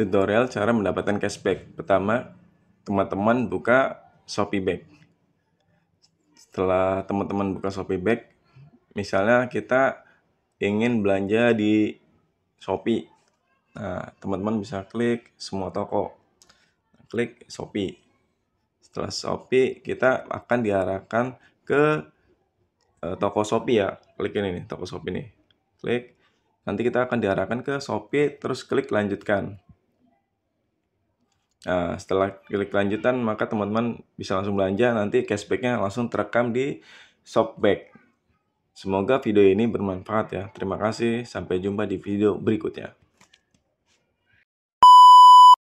Tutorial cara mendapatkan cashback. Pertama, teman-teman buka Shopee Bank. Setelah teman-teman buka Shopee Bank, misalnya kita ingin belanja di Shopee. Nah, teman-teman bisa klik semua toko. Klik Shopee. Setelah Shopee, kita akan diarahkan ke eh, toko Shopee ya. Klik ini nih, toko Shopee nih. Klik Nanti kita akan diarahkan ke Shopee, terus klik lanjutkan. Nah, setelah klik lanjutan, maka teman-teman bisa langsung belanja. Nanti cashbacknya langsung terekam di Shopback. Semoga video ini bermanfaat ya. Terima kasih. Sampai jumpa di video berikutnya.